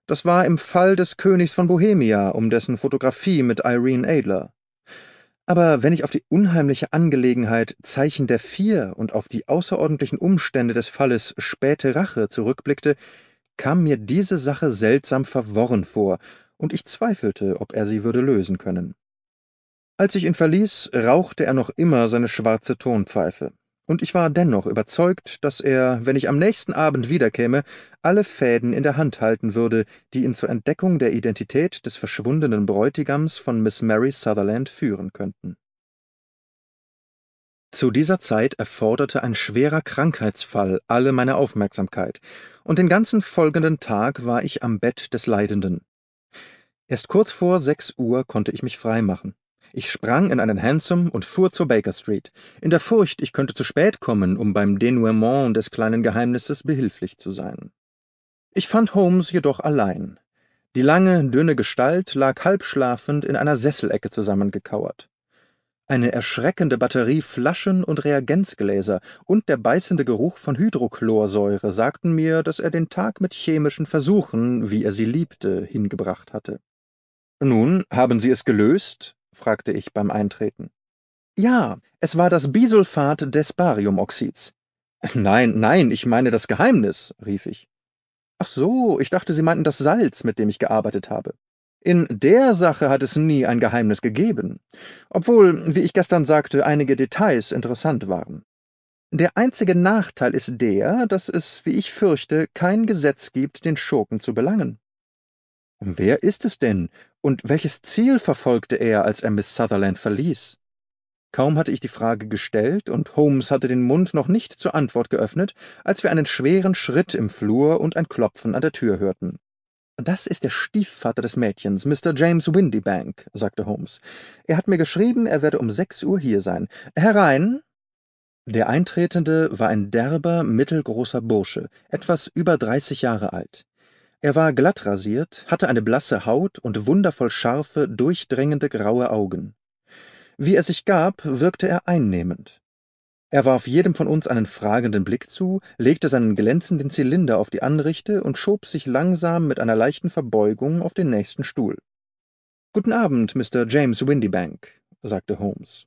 Das war im Fall des Königs von Bohemia, um dessen Fotografie mit Irene Adler. Aber wenn ich auf die unheimliche Angelegenheit Zeichen der Vier und auf die außerordentlichen Umstände des Falles späte Rache zurückblickte, kam mir diese Sache seltsam verworren vor, und ich zweifelte, ob er sie würde lösen können. Als ich ihn verließ, rauchte er noch immer seine schwarze Tonpfeife und ich war dennoch überzeugt, dass er, wenn ich am nächsten Abend wiederkäme, alle Fäden in der Hand halten würde, die ihn zur Entdeckung der Identität des verschwundenen Bräutigams von Miss Mary Sutherland führen könnten. Zu dieser Zeit erforderte ein schwerer Krankheitsfall alle meine Aufmerksamkeit, und den ganzen folgenden Tag war ich am Bett des Leidenden. Erst kurz vor sechs Uhr konnte ich mich freimachen. Ich sprang in einen Hansom und fuhr zur Baker Street, in der Furcht, ich könnte zu spät kommen, um beim Denouement des kleinen Geheimnisses behilflich zu sein. Ich fand Holmes jedoch allein. Die lange, dünne Gestalt lag halbschlafend in einer Sesselecke zusammengekauert. Eine erschreckende Batterie Flaschen und Reagenzgläser und der beißende Geruch von Hydrochlorsäure sagten mir, dass er den Tag mit chemischen Versuchen, wie er sie liebte, hingebracht hatte. Nun, haben Sie es gelöst? fragte ich beim Eintreten. Ja, es war das Bisulfat des Bariumoxids. Nein, nein, ich meine das Geheimnis, rief ich. Ach so, ich dachte, Sie meinten das Salz, mit dem ich gearbeitet habe. In der Sache hat es nie ein Geheimnis gegeben, obwohl, wie ich gestern sagte, einige Details interessant waren. Der einzige Nachteil ist der, dass es, wie ich fürchte, kein Gesetz gibt, den Schurken zu belangen. Wer ist es denn, und welches Ziel verfolgte er, als er Miss Sutherland verließ? Kaum hatte ich die Frage gestellt, und Holmes hatte den Mund noch nicht zur Antwort geöffnet, als wir einen schweren Schritt im Flur und ein Klopfen an der Tür hörten. Das ist der Stiefvater des Mädchens, Mr. James Windybank, sagte Holmes. Er hat mir geschrieben, er werde um sechs Uhr hier sein. Herein! Der Eintretende war ein derber, mittelgroßer Bursche, etwas über dreißig Jahre alt. Er war glatt rasiert, hatte eine blasse Haut und wundervoll scharfe, durchdrängende graue Augen. Wie er sich gab, wirkte er einnehmend. Er warf jedem von uns einen fragenden Blick zu, legte seinen glänzenden Zylinder auf die Anrichte und schob sich langsam mit einer leichten Verbeugung auf den nächsten Stuhl. Guten Abend, Mr. James Windybank, sagte Holmes.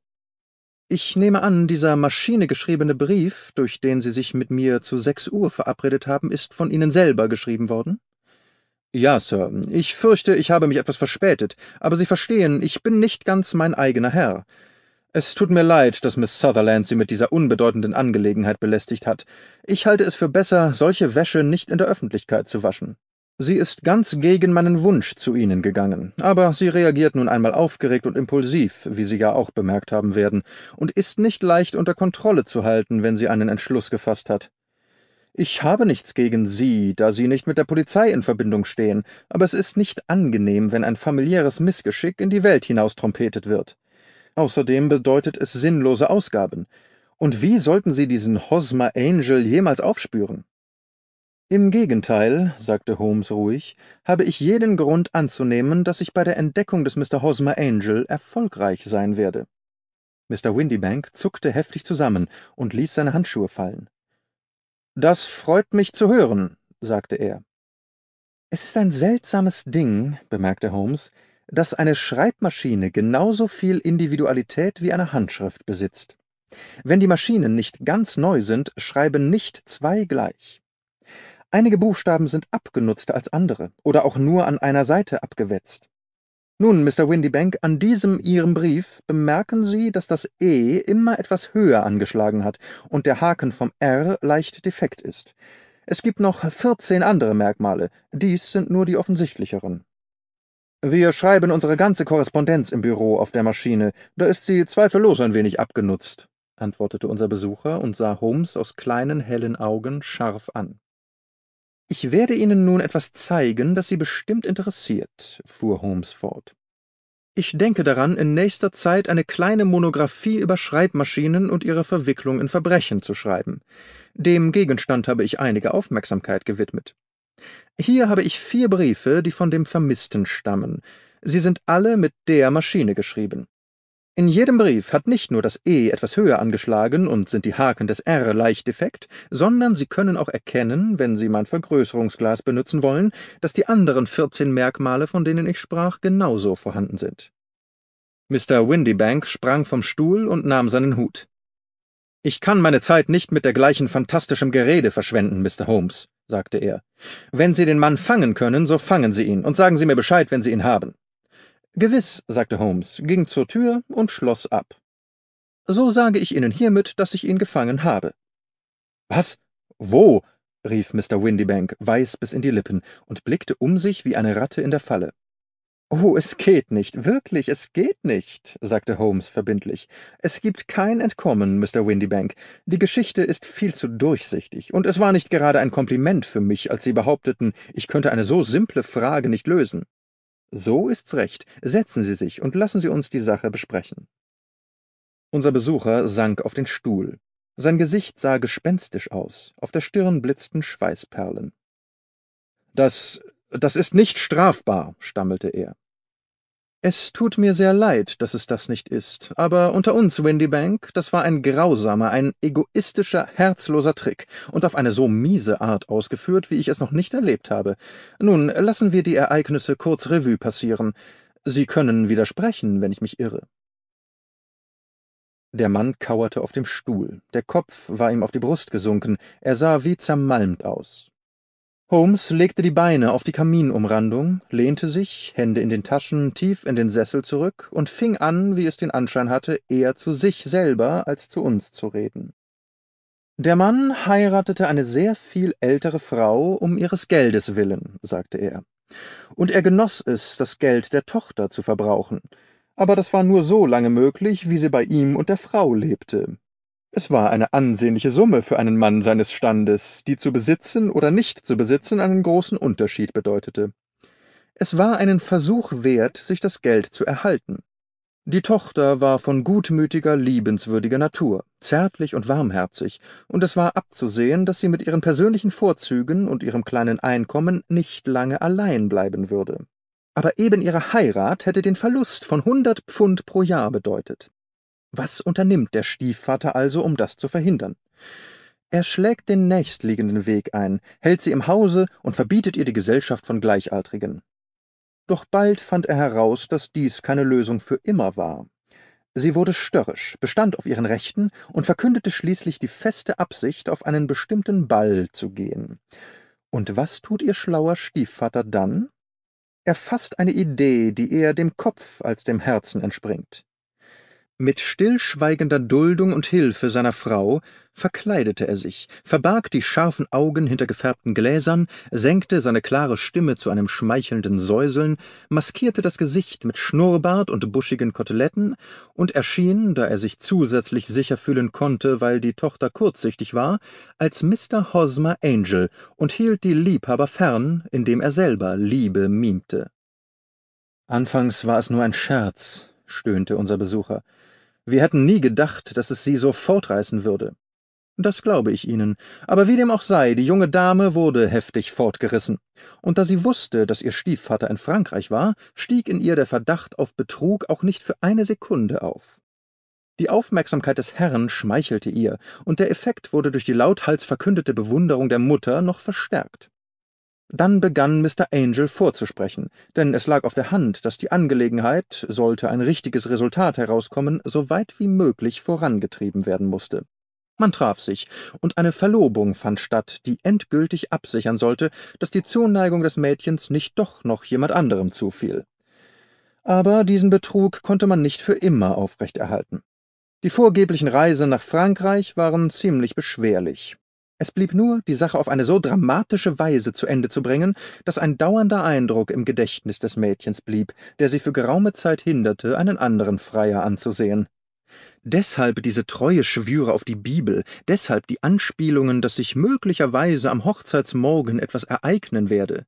Ich nehme an, dieser maschinegeschriebene Brief, durch den Sie sich mit mir zu sechs Uhr verabredet haben, ist von Ihnen selber geschrieben worden? Ja, Sir, ich fürchte, ich habe mich etwas verspätet, aber Sie verstehen, ich bin nicht ganz mein eigener Herr. Es tut mir leid, dass Miss Sutherland Sie mit dieser unbedeutenden Angelegenheit belästigt hat. Ich halte es für besser, solche Wäsche nicht in der Öffentlichkeit zu waschen. Sie ist ganz gegen meinen Wunsch zu Ihnen gegangen, aber sie reagiert nun einmal aufgeregt und impulsiv, wie Sie ja auch bemerkt haben werden, und ist nicht leicht unter Kontrolle zu halten, wenn sie einen Entschluss gefasst hat. Ich habe nichts gegen Sie, da Sie nicht mit der Polizei in Verbindung stehen, aber es ist nicht angenehm, wenn ein familiäres Missgeschick in die Welt hinaustrompetet wird. Außerdem bedeutet es sinnlose Ausgaben. Und wie sollten Sie diesen Hosmer Angel jemals aufspüren? Im Gegenteil, sagte Holmes ruhig, habe ich jeden Grund anzunehmen, dass ich bei der Entdeckung des Mr. Hosmer Angel erfolgreich sein werde. Mr. Windybank zuckte heftig zusammen und ließ seine Handschuhe fallen. Das freut mich zu hören, sagte er. Es ist ein seltsames Ding, bemerkte Holmes, dass eine Schreibmaschine genauso viel Individualität wie eine Handschrift besitzt. Wenn die Maschinen nicht ganz neu sind, schreiben nicht zwei gleich. Einige Buchstaben sind abgenutzter als andere oder auch nur an einer Seite abgewetzt. Nun, Mr. Windybank, an diesem Ihrem Brief bemerken Sie, dass das E immer etwas höher angeschlagen hat und der Haken vom R leicht defekt ist. Es gibt noch vierzehn andere Merkmale. Dies sind nur die offensichtlicheren. Wir schreiben unsere ganze Korrespondenz im Büro auf der Maschine. Da ist sie zweifellos ein wenig abgenutzt, antwortete unser Besucher und sah Holmes aus kleinen, hellen Augen scharf an. »Ich werde Ihnen nun etwas zeigen, das Sie bestimmt interessiert«, fuhr Holmes fort. »Ich denke daran, in nächster Zeit eine kleine Monographie über Schreibmaschinen und ihre Verwicklung in Verbrechen zu schreiben. Dem Gegenstand habe ich einige Aufmerksamkeit gewidmet. Hier habe ich vier Briefe, die von dem Vermissten stammen. Sie sind alle mit der Maschine geschrieben. In jedem Brief hat nicht nur das E etwas höher angeschlagen und sind die Haken des R leicht defekt, sondern Sie können auch erkennen, wenn Sie mein Vergrößerungsglas benutzen wollen, dass die anderen 14 Merkmale, von denen ich sprach, genauso vorhanden sind. Mr. Windybank sprang vom Stuhl und nahm seinen Hut. Ich kann meine Zeit nicht mit dergleichen fantastischem Gerede verschwenden, Mr. Holmes, sagte er. Wenn Sie den Mann fangen können, so fangen Sie ihn und sagen Sie mir Bescheid, wenn Sie ihn haben. Gewiss, sagte Holmes, ging zur Tür und schloss ab. So sage ich Ihnen hiermit, dass ich ihn gefangen habe. Was? Wo? rief Mr. Windybank, weiß bis in die Lippen, und blickte um sich wie eine Ratte in der Falle. Oh, es geht nicht, wirklich, es geht nicht, sagte Holmes verbindlich. Es gibt kein Entkommen, Mr. Windybank. Die Geschichte ist viel zu durchsichtig, und es war nicht gerade ein Kompliment für mich, als Sie behaupteten, ich könnte eine so simple Frage nicht lösen. So ist's recht. Setzen Sie sich und lassen Sie uns die Sache besprechen. Unser Besucher sank auf den Stuhl. Sein Gesicht sah gespenstisch aus, auf der Stirn blitzten Schweißperlen. Das das ist nicht strafbar, stammelte er. Es tut mir sehr leid, dass es das nicht ist, aber unter uns, Windybank, das war ein grausamer, ein egoistischer, herzloser Trick und auf eine so miese Art ausgeführt, wie ich es noch nicht erlebt habe. Nun, lassen wir die Ereignisse kurz Revue passieren. Sie können widersprechen, wenn ich mich irre. Der Mann kauerte auf dem Stuhl. Der Kopf war ihm auf die Brust gesunken. Er sah wie zermalmt aus. Holmes legte die Beine auf die Kaminumrandung, lehnte sich, Hände in den Taschen, tief in den Sessel zurück und fing an, wie es den Anschein hatte, eher zu sich selber als zu uns zu reden. Der Mann heiratete eine sehr viel ältere Frau um ihres Geldes willen, sagte er, und er genoss es, das Geld der Tochter zu verbrauchen, aber das war nur so lange möglich, wie sie bei ihm und der Frau lebte, es war eine ansehnliche Summe für einen Mann seines Standes, die zu besitzen oder nicht zu besitzen einen großen Unterschied bedeutete. Es war einen Versuch wert, sich das Geld zu erhalten. Die Tochter war von gutmütiger, liebenswürdiger Natur, zärtlich und warmherzig, und es war abzusehen, dass sie mit ihren persönlichen Vorzügen und ihrem kleinen Einkommen nicht lange allein bleiben würde. Aber eben ihre Heirat hätte den Verlust von hundert Pfund pro Jahr bedeutet. Was unternimmt der Stiefvater also, um das zu verhindern? Er schlägt den nächstliegenden Weg ein, hält sie im Hause und verbietet ihr die Gesellschaft von Gleichaltrigen. Doch bald fand er heraus, dass dies keine Lösung für immer war. Sie wurde störrisch, bestand auf ihren Rechten und verkündete schließlich die feste Absicht, auf einen bestimmten Ball zu gehen. Und was tut ihr schlauer Stiefvater dann? Er fasst eine Idee, die eher dem Kopf als dem Herzen entspringt. Mit stillschweigender Duldung und Hilfe seiner Frau verkleidete er sich, verbarg die scharfen Augen hinter gefärbten Gläsern, senkte seine klare Stimme zu einem schmeichelnden Säuseln, maskierte das Gesicht mit Schnurrbart und buschigen Koteletten und erschien, da er sich zusätzlich sicher fühlen konnte, weil die Tochter kurzsichtig war, als Mr. Hosmer Angel und hielt die Liebhaber fern, indem er selber Liebe mimte. Anfangs war es nur ein Scherz, stöhnte unser Besucher. Wir hätten nie gedacht, dass es sie so fortreißen würde. Das glaube ich Ihnen. Aber wie dem auch sei, die junge Dame wurde heftig fortgerissen. Und da sie wusste, dass ihr Stiefvater in Frankreich war, stieg in ihr der Verdacht auf Betrug auch nicht für eine Sekunde auf. Die Aufmerksamkeit des Herrn schmeichelte ihr, und der Effekt wurde durch die lauthals verkündete Bewunderung der Mutter noch verstärkt. Dann begann Mr. Angel vorzusprechen, denn es lag auf der Hand, dass die Angelegenheit, sollte ein richtiges Resultat herauskommen, so weit wie möglich vorangetrieben werden musste. Man traf sich, und eine Verlobung fand statt, die endgültig absichern sollte, dass die Zuneigung des Mädchens nicht doch noch jemand anderem zufiel. Aber diesen Betrug konnte man nicht für immer aufrechterhalten. Die vorgeblichen Reisen nach Frankreich waren ziemlich beschwerlich. Es blieb nur, die Sache auf eine so dramatische Weise zu Ende zu bringen, dass ein dauernder Eindruck im Gedächtnis des Mädchens blieb, der sie für geraume Zeit hinderte, einen anderen Freier anzusehen. Deshalb diese treue Schwüre auf die Bibel, deshalb die Anspielungen, dass sich möglicherweise am Hochzeitsmorgen etwas ereignen werde.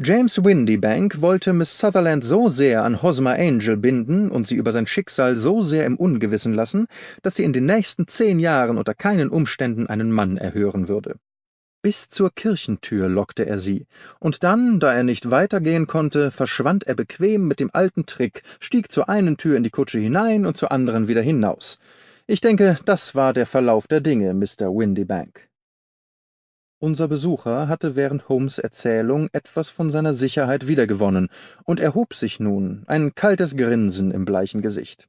James Windybank wollte Miss Sutherland so sehr an Hosmer Angel binden und sie über sein Schicksal so sehr im Ungewissen lassen, dass sie in den nächsten zehn Jahren unter keinen Umständen einen Mann erhören würde. Bis zur Kirchentür lockte er sie, und dann, da er nicht weitergehen konnte, verschwand er bequem mit dem alten Trick, stieg zur einen Tür in die Kutsche hinein und zur anderen wieder hinaus. Ich denke, das war der Verlauf der Dinge, Mr. Windybank. Unser Besucher hatte während Holmes Erzählung etwas von seiner Sicherheit wiedergewonnen und erhob sich nun, ein kaltes Grinsen im bleichen Gesicht.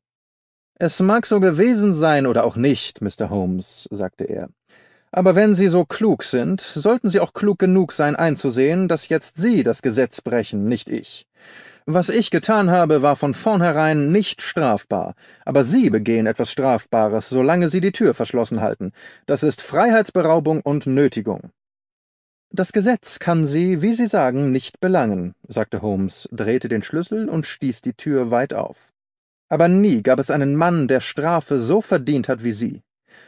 »Es mag so gewesen sein oder auch nicht, Mr. Holmes«, sagte er. »Aber wenn Sie so klug sind, sollten Sie auch klug genug sein, einzusehen, dass jetzt Sie das Gesetz brechen, nicht ich. Was ich getan habe, war von vornherein nicht strafbar, aber Sie begehen etwas Strafbares, solange Sie die Tür verschlossen halten. Das ist Freiheitsberaubung und Nötigung. Das Gesetz kann Sie, wie Sie sagen, nicht belangen, sagte Holmes, drehte den Schlüssel und stieß die Tür weit auf. Aber nie gab es einen Mann, der Strafe so verdient hat wie Sie.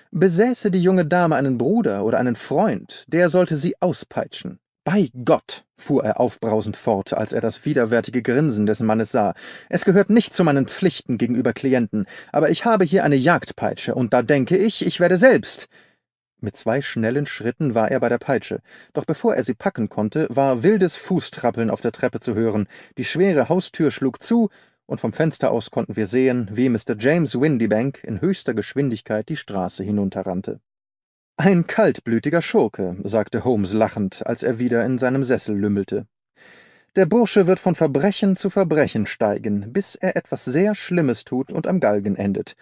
Besäße die junge Dame einen Bruder oder einen Freund, der sollte sie auspeitschen. Bei Gott, fuhr er aufbrausend fort, als er das widerwärtige Grinsen des Mannes sah, es gehört nicht zu meinen Pflichten gegenüber Klienten, aber ich habe hier eine Jagdpeitsche, und da denke ich, ich werde selbst. Mit zwei schnellen Schritten war er bei der Peitsche, doch bevor er sie packen konnte, war wildes Fußtrappeln auf der Treppe zu hören, die schwere Haustür schlug zu, und vom Fenster aus konnten wir sehen, wie Mr. James Windybank in höchster Geschwindigkeit die Straße hinunterrannte. Ein kaltblütiger Schurke, sagte Holmes lachend, als er wieder in seinem Sessel lümmelte. Der Bursche wird von Verbrechen zu Verbrechen steigen, bis er etwas sehr Schlimmes tut und am Galgen endet.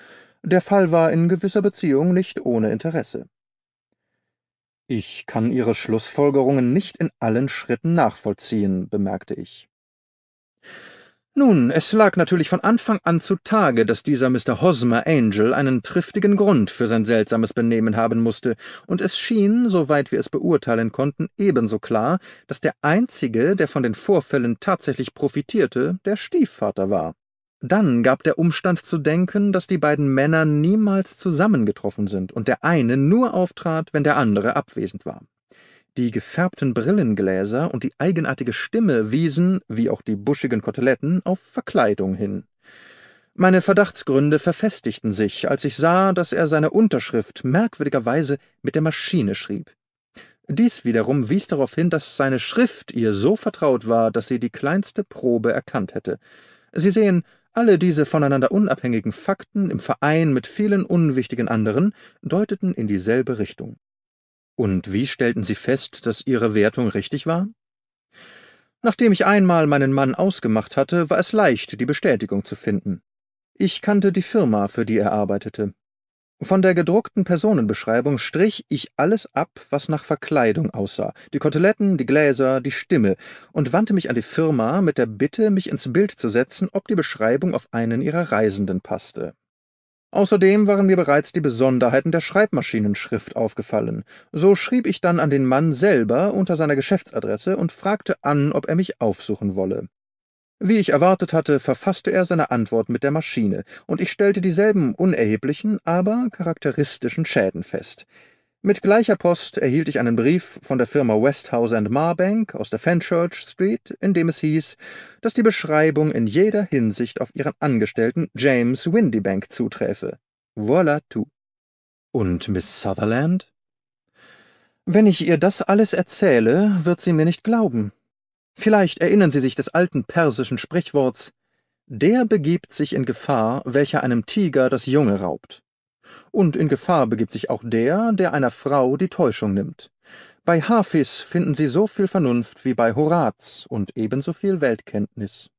Der Fall war in gewisser Beziehung nicht ohne Interesse. Ich kann Ihre Schlussfolgerungen nicht in allen Schritten nachvollziehen, bemerkte ich. Nun, es lag natürlich von Anfang an zutage, dass dieser Mr. Hosmer Angel einen triftigen Grund für sein seltsames Benehmen haben musste, und es schien, soweit wir es beurteilen konnten, ebenso klar, dass der Einzige, der von den Vorfällen tatsächlich profitierte, der Stiefvater war. Dann gab der Umstand zu denken, dass die beiden Männer niemals zusammengetroffen sind und der eine nur auftrat, wenn der andere abwesend war. Die gefärbten Brillengläser und die eigenartige Stimme wiesen, wie auch die buschigen Koteletten, auf Verkleidung hin. Meine Verdachtsgründe verfestigten sich, als ich sah, dass er seine Unterschrift merkwürdigerweise mit der Maschine schrieb. Dies wiederum wies darauf hin, dass seine Schrift ihr so vertraut war, dass sie die kleinste Probe erkannt hätte. Sie sehen, alle diese voneinander unabhängigen Fakten im Verein mit vielen unwichtigen anderen deuteten in dieselbe Richtung. Und wie stellten Sie fest, dass Ihre Wertung richtig war? Nachdem ich einmal meinen Mann ausgemacht hatte, war es leicht, die Bestätigung zu finden. Ich kannte die Firma, für die er arbeitete. Von der gedruckten Personenbeschreibung strich ich alles ab, was nach Verkleidung aussah, die Koteletten, die Gläser, die Stimme, und wandte mich an die Firma mit der Bitte, mich ins Bild zu setzen, ob die Beschreibung auf einen ihrer Reisenden passte. Außerdem waren mir bereits die Besonderheiten der Schreibmaschinenschrift aufgefallen. So schrieb ich dann an den Mann selber unter seiner Geschäftsadresse und fragte an, ob er mich aufsuchen wolle. Wie ich erwartet hatte, verfasste er seine Antwort mit der Maschine, und ich stellte dieselben unerheblichen, aber charakteristischen Schäden fest. Mit gleicher Post erhielt ich einen Brief von der Firma Westhouse Marbank aus der Fenchurch Street, in dem es hieß, dass die Beschreibung in jeder Hinsicht auf ihren Angestellten James Windybank zuträfe. Voilà tout. Und Miss Sutherland? Wenn ich ihr das alles erzähle, wird sie mir nicht glauben. Vielleicht erinnern Sie sich des alten persischen Sprichworts Der begibt sich in Gefahr, welcher einem Tiger das Junge raubt. Und in Gefahr begibt sich auch der, der einer Frau die Täuschung nimmt. Bei Hafis finden Sie so viel Vernunft wie bei Horaz und ebenso viel Weltkenntnis.